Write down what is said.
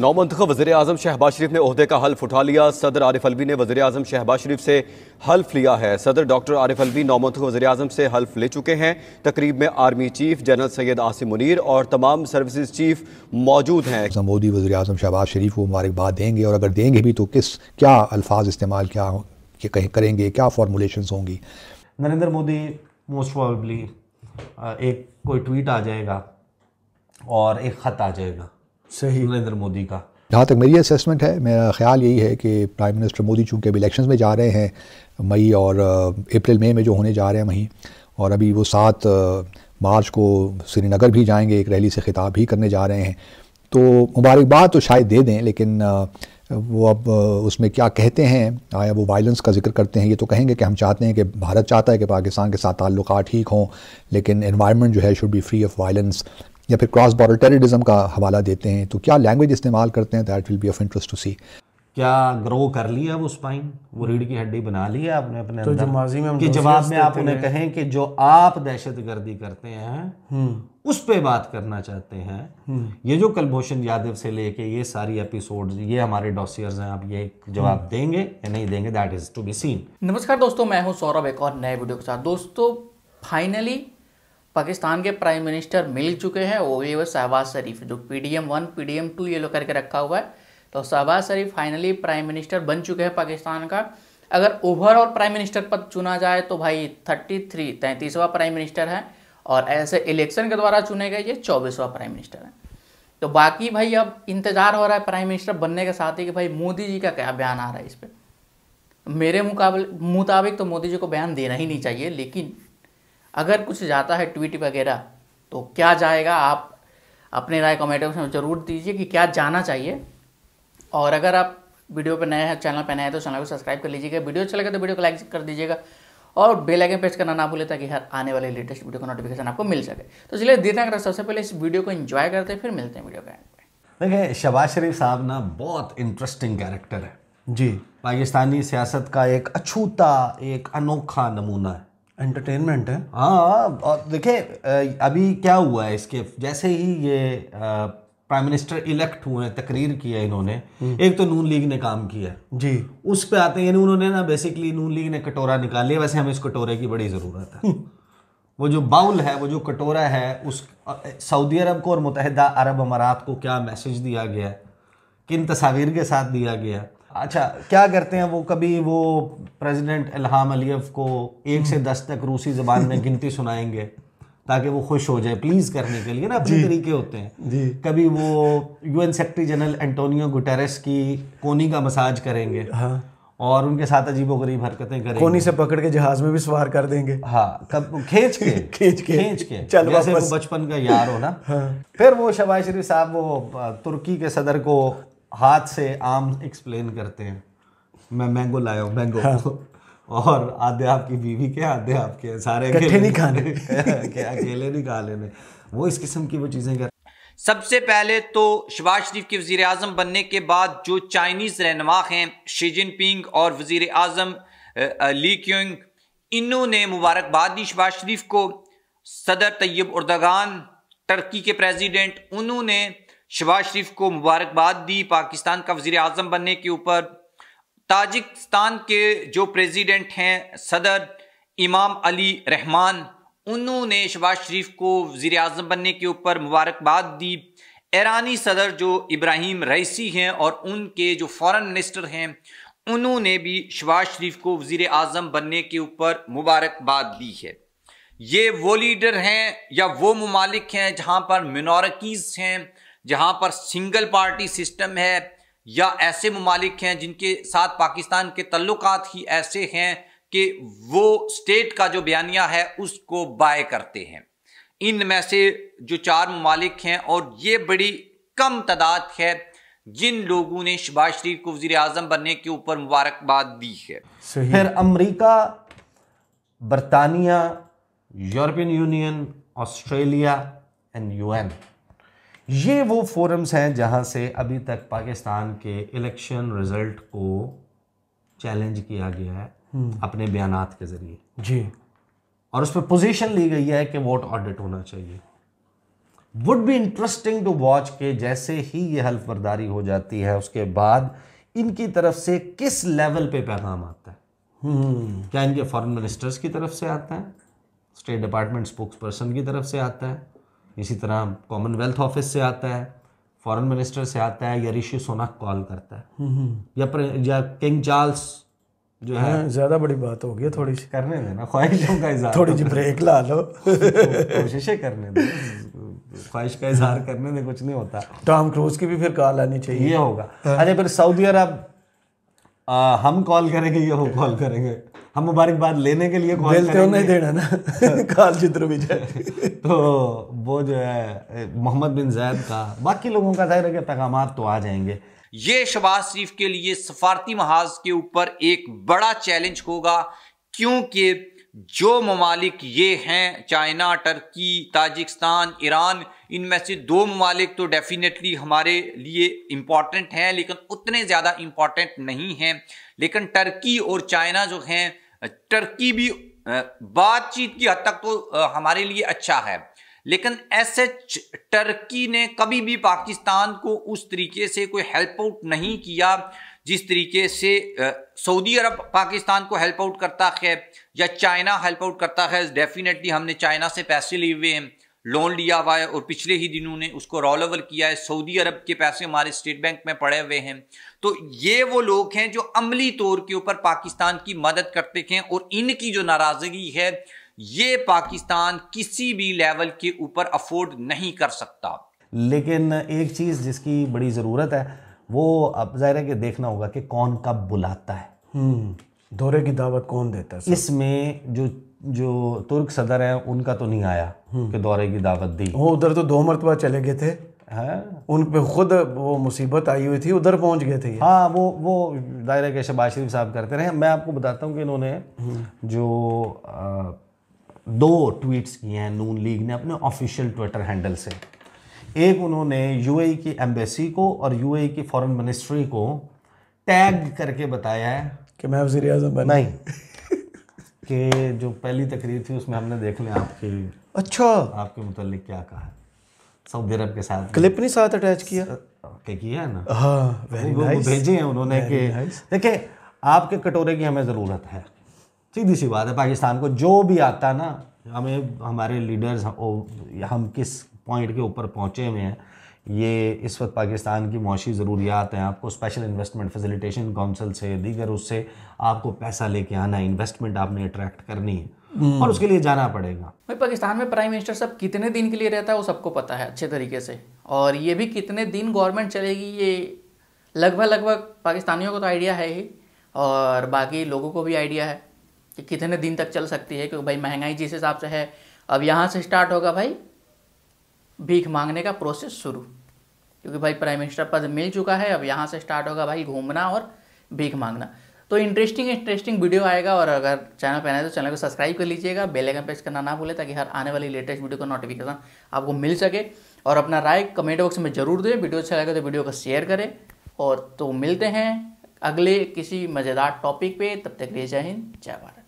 नौमंतखब वजे अजम शहबाज शरीफ ने अहदे का हल्फ उठा लिया सदर आरिफ अलवी ने वजे अजम शहबाज शरीफ से हल्फ लिया है सदर डॉक्टर आरिफ अलवी नौमंतखब वजे अजम से हल्फ ले चुके हैं तकरीब में army chief general Syed Asim Munir और तमाम सर्विस चीफ मौजूद हैं अच्छा, मोदी वजे अजम शहबाज शरीफ को मुबारकबाद देंगे और अगर देंगे भी तो किस क्या अल्फाज इस्तेमाल क्या कहीं करेंगे क्या फॉर्मुलेशन होंगी नरेंद्र मोदी मोस्ट प्रॉबली एक कोई ट्वीट आ जाएगा और एक ख़त आ जाएगा सही नरेंद्र मोदी का जहाँ तक मेरी असेसमेंट है मेरा ख्याल यही है कि प्राइम मिनिस्टर मोदी चूँकि अभी इलेक्शंस में जा रहे हैं मई और अप्रैल मई में जो होने जा रहे हैं वहीं और अभी वो सात मार्च को श्रीनगर भी जाएंगे एक रैली से खिताब भी करने जा रहे हैं तो मुबारकबाद तो शायद दे दें लेकिन वो अब उसमें क्या कहते हैं आया वो वायलेंस का जिक्र करते हैं ये तो कहेंगे कि हम चाहते हैं कि भारत चाहता है कि पाकिस्तान के साथ ताल्लुक ठीक हों लेकिन इन्वायरमेंट जो है should be free of violence या फिर क्रॉस बॉर्डर टेररिज्म का हवाला देते हैं तो क्या लैंग्वेज इस्तेमाल करते हैं that will be of interest to see क्या ग्रो कर लिया वो स्पाइन वो रीढ़ की हड्डी बना ली है आपने अपने तो जो माजी में कि जवाब में आप उन्हें कहें कि जो आप दहशत गर्दी करते हैं हम्म। उस पे बात करना चाहते हैं हम्म। ये जो कलभूषण यादव से लेके ये सारी एपिसोड ये हमारे डॉसियर्स हैं आप ये जवाब हम्म। देंगे या नहीं देंगे that is to be seen नमस्कार दोस्तों मैं हूँ सौरभ एक और नए वीडियो के साथ दोस्तों फाइनली पाकिस्तान के प्राइम मिनिस्टर मिल चुके हैं वो भी वो शहबाज शरीफ जो P D M one P D M two ये लोग करके रखा हुआ है तो Shehbaz Sharif finally prime minister बन चुके हैं पाकिस्तान का अगर ओवरऑल प्राइम मिनिस्टर पद चुना जाए तो भाई थर्टी थ्री तैंतीसवा प्राइम मिनिस्टर है और ऐसे इलेक्शन के द्वारा चुने गए ये चौबीसवा प्राइम मिनिस्टर है तो बाकी भाई अब इंतजार हो रहा है प्राइम मिनिस्टर बनने के साथ ही कि भाई मोदी जी का क्या बयान आ रहा है इस पर मेरे मुकाबले मुताबिक तो मोदी जी को बयान देना ही नहीं चाहिए लेकिन अगर कुछ जाता है ट्वीट वगैरह तो क्या जाएगा आप अपने राय कमेंट बॉक्स में ज़रूर दीजिए कि क्या जाना चाहिए और अगर आप वीडियो पर नए हैं चैनल पर नए हैं तो चैनल को सब्सक्राइब कर लीजिएगा वीडियो अच्छा लगे तो वीडियो को लाइक कर दीजिएगा और बेल आइकन प्रेस करना ना भूले ताकि हर आने वाले लेटेस्ट वीडियो का नोटिफिकेशन आपको मिल सके तो चलिए देते हैं सबसे पहले इस वीडियो को एंजॉय करते हैं फिर मिलते हैं वीडियो के का देखिए शबाज शरीफ साहब ना बहुत इंटरेस्टिंग कैरेक्टर है जी पाकिस्तानी सियासत का एक अछूता एक अनोखा नमूना है एंटरटेनमेंट है हाँ और देखिए अभी क्या हुआ है इसके जैसे ही ये प्राइम मिनिस्टर इलेक्ट हुए हैं तकरीर किया है इन्होंने हम्म। एक तो नून लीग ने काम किया जी उस पे आते हैं यानी उन्होंने ना बेसिकली नून लीग ने कटोरा निकाल लिया वैसे हमें इस कटोरे की बड़ी ज़रूरत है हम्म। वो जो बाउल है वो जो कटोरा है उस सऊदी अरब को और मुतहदा अरब अमारात को क्या मैसेज दिया गया किन तस्वीर के साथ दिया गया अच्छा क्या करते हैं वो कभी वो प्रेसिडेंट इल्हाम अलीफ को एक से दस तक रूसी जबान में गिनती सुनाएंगे ताकि वो खुश हो जाए प्लीज करने के लिए ना अपने तरीके होते हैं कभी वो UN secretary general Antonio Guterres की कोनी का मसाज करेंगे हाँ। और उनके साथ अजीबो गरीब हरकतें करेंगे कोनी से पकड़ के जहाज में भी सवार कर देंगे हाँ खींच के खींच के खींच के चल जैसे वो बचपन का यार हो ना हाँ। फिर वो शबाज शरीफ साहब वो तुर्की के सदर को हाथ से आम एक्सप्लेन करते हैं मैं मैंगो लाया हूँ मैंगो हाँ। और आधे आपकी बीवी के आधे आपके सारे इकट्ठे नहीं खाने अकेले नहीं खा लेने वो इस किस्म की वो चीज़ें कर सबसे पहले तो शबाज शरीफ के वजीर अजम बनने के बाद जो चाइनीज़ रहनमा हैं शी जिनपिंग और वजीर अजम ली क्यूंग इन्होंने मुबारकबाद दी शबाज शरीफ को सदर तैयब उर्दगान टर्की के प्रेसिडेंट उन्होंने शबाज शरीफ को मुबारकबाद दी पाकिस्तान का वजीर अजम बनने के ऊपर ताजिकस्तान के जो प्रेसिडेंट हैं सदर इमाम अली रहमान उन्होंने शबाज शरीफ को वजी अजम बनने के ऊपर मुबारकबाद दी ईरानी सदर जो इब्राहिम रईसी हैं और उनके जो फॉरेन मिनिस्टर हैं उन्होंने भी शबाज शरीफ को वजीर अजम बनने के ऊपर मुबारकबाद दी है ये वो लीडर हैं या वो ममालिक हैं जहाँ पर मिनॉरिटीज़ हैं जहाँ पर सिंगल पार्टी सिस्टम है या ऐसे ममालिक हैं जिनके साथ पाकिस्तान के तल्लुक ही ऐसे हैं कि वो स्टेट का जो बयानिया है उसको बाय करते हैं इन में से जो चार ममालिक हैं और ये बड़ी कम तादाद है जिन लोगों ने शबाज शरीफ को वजी अजम बनने के ऊपर मुबारकबाद दी है फिर अमरीका बरतानिया European Union Australia and UN ये वो फोरम्स हैं जहाँ से अभी तक पाकिस्तान के इलेक्शन रिजल्ट को चैलेंज किया गया है हम्म। अपने बयान के ज़रिए जी और उस पर पोजीशन ली गई है कि वोट ऑडिट होना चाहिए would be interesting to watch के जैसे ही ये हल्फबर्दारी हो जाती है उसके बाद इनकी तरफ से किस लेवल पे पैगाम आता है हम्म। क्या इनके फॉरेन मिनिस्टर्स की तरफ से आता है स्टेट डिपार्टमेंट स्पोक्स पर्सन की तरफ से आता है इसी तरह कॉमनवेल्थ ऑफिस से आता है फॉरेन मिनिस्टर से आता है या ऋषि सोना कॉल करता है हम्म, हम्म। या या किंग चार्ल्स जो है हाँ, ज़्यादा बड़ी बात होगी थोड़ी सी करने देना ख्वाहिशों का इजहार थोड़ी जी ब्रेक ला लो कोशिशें करने दो ख्वाहिश का इजहार करने में कुछ नहीं होता टॉम क्रूज की भी फिर कॉल आनी चाहिए ये होगा हाँ। अरे अच्छा, फिर सऊदी अरब हम कॉल करेंगे या वो कॉल करेंगे हम मुबारकबाद लेने के लिए कॉल तो नहीं देना ना काल चित्र जाए तो वो जो है मोहम्मद बिन जैद का बाकी लोगों का जाहिर है कि पैगाम तो आ जाएंगे ये शबाज शरीफ के लिए सफारती महाज के ऊपर एक बड़ा चैलेंज होगा क्योंकि जो ममालिक ये हैं चाइना टर्की ताजिकस्तान ईरान इनमें से दो ममालिक तो डेफिनेटली हमारे लिए इम्पॉर्टेंट हैं लेकिन उतने ज़्यादा इम्पॉर्टेंट नहीं हैं लेकिन टर्की और चाइना जो हैं टर्की भी बातचीत की हद तक तो हमारे लिए अच्छा है लेकिन ऐसे टर्की ने कभी भी पाकिस्तान को उस तरीके से कोई हेल्प आउट नहीं किया जिस तरीके से सऊदी अरब पाकिस्तान को हेल्प आउट करता है या चाइना हेल्प आउट करता है डेफिनेटली हमने चाइना से पैसे लिए हुए हैं लोन लिया हुआ है और पिछले ही दिनों ने उसको रोल ओवर किया है सऊदी अरब के पैसे हमारे स्टेट बैंक में पड़े हुए हैं तो ये वो लोग हैं जो अमली तौर के ऊपर पाकिस्तान की मदद करते हैं और इनकी जो नाराज़गी है ये पाकिस्तान किसी भी लेवल के ऊपर अफोर्ड नहीं कर सकता लेकिन एक चीज़ जिसकी बड़ी ज़रूरत है वो अब ज़ाहिर है कि देखना होगा कि कौन कब बुलाता है हम्म, दौरे की दावत कौन देता है इसमें जो जो तुर्क सदर हैं उनका तो नहीं आया हम्म। कि दौरे की दावत दी वो उधर तो दो मरतबा चले गए थे हाँ? उन पे खुद वो मुसीबत आई हुई थी उधर पहुंच गए थे हाँ वो वो दायरे के शबाज शरीफ साहब करते रहे मैं आपको बताता हूँ कि इन्होंने हम्म। जो आ, दो ट्वीट्स किए हैं नून लीग ने अपने ऑफिशियल ट्विटर हैंडल से एक उन्होंने यूएई e की एम्बेसी को और यूएई e की फॉरेन मिनिस्ट्री को टैग करके बताया है कि मैं वजी अजम नहीं के जो पहली तकरीर थी उसमें हमने देख लिया आपके अच्छा आपके मुतलिक क्या कहा सऊदी अरब के साथ क्लिप नहीं साथ अटैच किया के किया ना हाँ वेरी नाइस भेजे हैं उन्होंने कि देखिए आपके कटोरे की हमें ज़रूरत है सीधी सी बात है पाकिस्तान को जो भी आता ना हमें हमारे लीडर्स हम किस पॉइंट के ऊपर पहुँचे हुए हैं ये इस वक्त पाकिस्तान की मुशी ज़रूरियात हैं आपको स्पेशल इन्वेस्टमेंट फैसिलिटेशन काउंसिल से दीगर उससे आपको पैसा लेके आना इन्वेस्टमेंट आपने अट्रैक्ट करनी है हम्म। और उसके लिए जाना पड़ेगा भाई पाकिस्तान में प्राइम मिनिस्टर सब कितने दिन के लिए रहता है वो सबको पता है अच्छे तरीके से और ये भी कितने दिन गवर्नमेंट चलेगी ये लगभग लगभग पाकिस्तानियों को तो आइडिया है ही और बाकी लोगों को भी आइडिया है कि कितने दिन तक चल सकती है क्योंकि भाई महंगाई जिस हिसाब से है अब यहाँ से स्टार्ट होगा भाई भीख मांगने का प्रोसेस शुरू क्योंकि भाई प्राइम मिनिस्टर पद मिल चुका है अब यहाँ से स्टार्ट होगा भाई घूमना और भीख मांगना तो इंटरेस्टिंग इंटरेस्टिंग वीडियो आएगा और अगर चैनल पर आए तो चैनल को सब्सक्राइब कर लीजिएगा बेल आइकन प्रेस करना ना भूलें ताकि हर आने वाली लेटेस्ट वीडियो का नोटिफिकेशन आपको मिल सके और अपना राय कमेंट बॉक्स में जरूर दें वीडियो अच्छा लगे तो वीडियो को शेयर करें और तो मिलते हैं अगले किसी मज़ेदार टॉपिक पे तब तक ले जय हिंद जय भारत